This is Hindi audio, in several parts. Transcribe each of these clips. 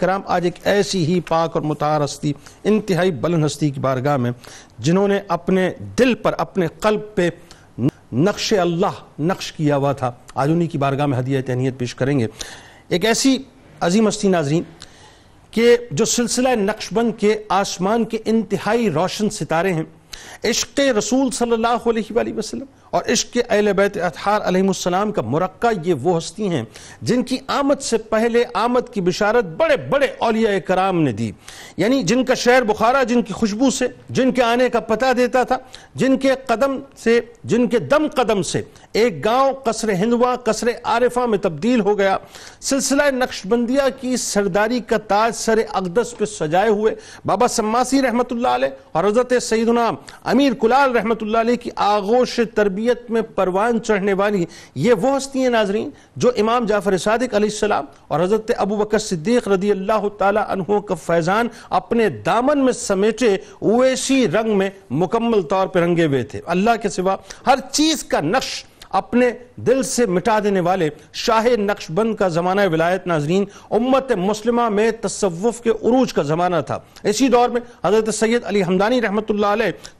कराम आज एक ऐसी ही पाक और मुतार हस्ती इंतहाई बलन हस्ती की बारगाह में जिन्होंने अपने दिल पर अपने कल्ब पे नक्श अल्लाह नक्श किया हुआ था आज उन्हीं की बारगाह में हदिया तहनीत पेश करेंगे एक ऐसी अजीम हस्ती नाजरीन के जो सिलसिला नक्शबंद के आसमान के इंतहाई रोशन सितारे हैं इश्क रसूल सल्ला वसलम और इश्क अहल बैत अतहार का मुरक्का ये वो हस्ती हैं जिनकी आमद से पहले आमद की बिशारत बड़े बड़े अलिया कराम ने दी यानी जिनका शहर बुखारा जिनकी खुशबू से जिनके आने का पता देता था जिनके कदम से जिनके दम कदम से एक गांव कसर हिंदवा कसर आरिफा में तब्दील हो गया सिलसिला नक्शबंदिया की सरदारी का ताज सर अकदस पर सजाए हुए बाबा सम्मासी रहमत और हजरत सईदना अमीर कुलाल रहमत की आगोश तरबी शरीयत में परवान चढ़ने वाली ये वो हस्ती हैं नाजरीन जो इमाम जाफ़र सदक सलाम और हज़रत अबू बकर सिद्दीक रदी अल्लाह तहों का फैज़ान अपने दामन में समेटे उसी रंग में मुकम्मल तौर पर रंगे हुए थे अल्लाह के सिवा हर चीज़ का नक्श अपने दिल से मिटा देने वाले शाह नक्शबंद का ज़माना विलायत नाजरीन उम्मत मुस्लिमा में तस्वुफ के अरूज का ज़माना था इसी दौर में हज़रत सैद अली हमदानी रहमत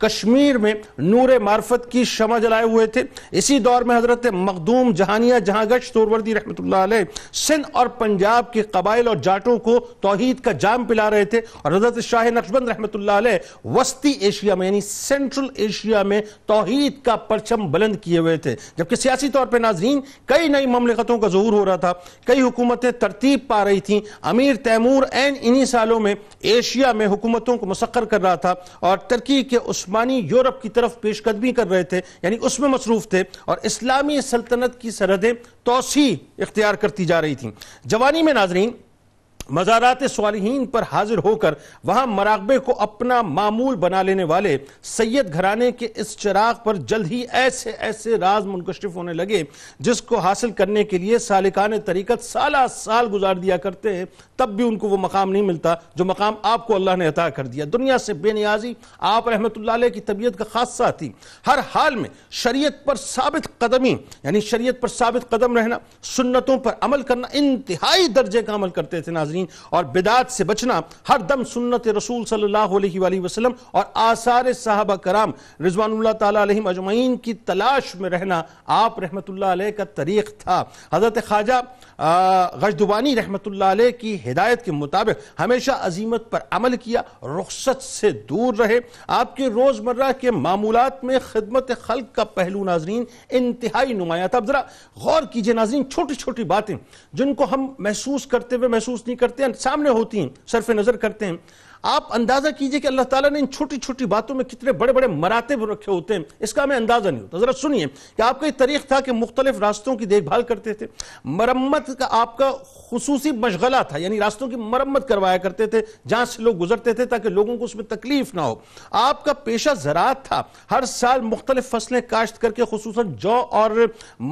कश्मीर में नूर मार्फत की शमा जलाए हुए थे इसी दौर में हज़रत मखदूम जहानिया जहांगश तोरवर्दी रहमत सिंध और पंजाब के कबाइल और जाटों को तोहद का जाम पिला रहे थे और हज़रत शाह नक्शबंद रहमत वस्ती एशिया में यानी सेंट्रल एशिया में तोहद का परचम बुलंद किए हुए थे जब जबकि सियासी तौर पर नाजरीन कई नई ममलिकतों का जहूर हो रहा था कई हुकूमतें तरतीब पा रही थी अमीर तैमूर एन इन्हीं सालों में एशिया में हुकूमतों को मुसक्र कर रहा था और तर्की के उस्मानी यूरोप की तरफ पेशकदमी कर रहे थे यानी उसमें मसरूफ थे और इस्लामी सल्तनत की सरहदें तोसी इख्तियार करती जा रही थी जवानी में नाजरीन मजारात सालहीन पर हाजिर होकर वहां मराकबे को अपना मामूल बना लेने वाले सैयद घराने के इस चिराग पर जल्द ही ऐसे ऐसे राज मुनकशिफ होने लगे जिसको हासिल करने के लिए सालिकान तरीकत साला साल गुजार दिया करते हैं तब भी उनको वो मकाम नहीं मिलता जो मकाम आपको अल्लाह ने अता कर दिया दुनिया से बेनियाजी आप रहमत की तबीयत का खादसा थी हर हाल में शरीय पर साबित कदमी यानी शरीय पर साबित कदम रहना सुन्नतों पर अमल करना इंतहाई दर्जे का अमल करते थे नाजी नाजरीन और बिदात से बचना हर दम सुन्नत रसूल सल्लल्लाहु अलैहि वसल्लम और आसार साहब कराम रिजवान तम अजमैन की तलाश में रहना आप रहमत का तरीक़ था हज़रत ख्वाजा गजदुबानी रहमत की हिदायत के मुताबिक हमेशा अजीमत पर अमल किया रुख्सत से दूर रहे आपके रोज़मर्रा के मामूलत में खदमत खल का पहलू नाजरीन इंतहाई नुमाया था ज़रा गौर कीजिए नाजरीन छोटी छोटी बातें जिनको हम महसूस करते हुए महसूस नहीं कर करते हैं सामने होती हैं सरफ नज़र करते हैं आप अंदाजा कीजिए कि अल्लाह ताला ने इन छोटी छोटी बातों में कितने बड़े बड़े मरातब रखे होते हैं इसका हमें अंदाजा नहीं होता तो जरा सुनिए कि आपका एक तरीक था कि मुख्तलिफ रास्तों की देखभाल करते थे मरम्मत का आपका खसूसी मशगला था यानी रास्तों की मरम्मत करवाया करते थे जहां से लोग गुजरते थे ताकि लोगों को उसमें तकलीफ ना हो आपका पेशा ज़रात था हर साल मुख्तलिफ फसलें काश्त करके खसूस जौ और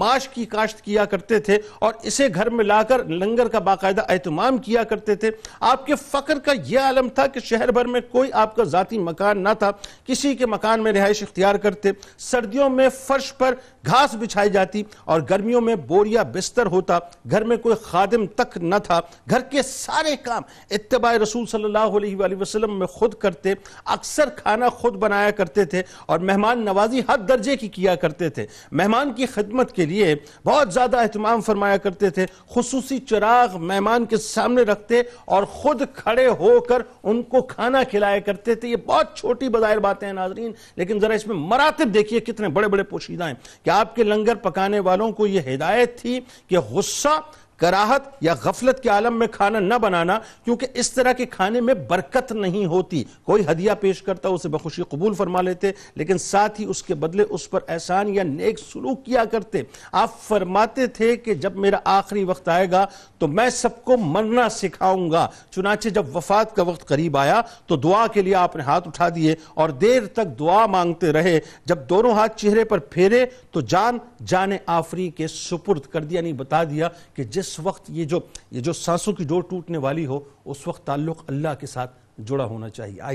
माश की काश्त किया करते थे और इसे घर में लाकर लंगर का बाकायदा अहतमाम किया करते थे आपके फ़ख्र का यह आलम था कि शहर भर में कोई आपका ज़ाती मकान ना था किसी के मकान में रिहाइश इख्तियार करते सर्दियों में फर्श पर घास बिछाई जाती और गर्मियों में बोरिया बिस्तर होता घर में कोई खादिम तक न था घर के सारे काम इतबा रसूल सल्लल्लाहु अलैहि वसल्लम में खुद करते अक्सर खाना खुद बनाया करते थे और मेहमान नवाजी हद दर्जे की किया करते थे मेहमान की खदमत के लिए बहुत ज़्यादा एहतमाम फरमाया करते थे खसूसी चिराग मेहमान के सामने रखते और ख़ुद खड़े होकर उन उनको खाना खिलाया करते थे ये बहुत छोटी बजायर बातें हैं नाजरीन लेकिन ज़रा इसमें मरातब देखिए कितने बड़े बड़े पोशीदा हैं कि आपके लंगर पकाने वालों को ये हिदायत थी कि गुस्सा कराहत या गफलत के आलम में खाना न बनाना क्योंकि इस तरह के खाने में बरकत नहीं होती कोई हदिया पेश करता उसे बखुशी कबूल फरमा लेते लेकिन साथ ही उसके बदले उस पर एहसान या नेक सलूक किया करते आप फरमाते थे कि जब मेरा आखिरी वक्त आएगा तो मैं सबको मरना सिखाऊंगा चुनाचे जब वफात का वक्त करीब आया तो दुआ के लिए आपने हाथ उठा दिए और देर तक दुआ मांगते रहे जब दोनों हाथ चेहरे पर फेरे तो जान जाने आफरी के सुपुर्द कर दिया नहीं बता दिया कि जिस इस वक्त ये जो ये जो सांसों की डोर टूटने वाली हो उस वक्त ताल्लुक अल्लाह के साथ जुड़ा होना चाहिए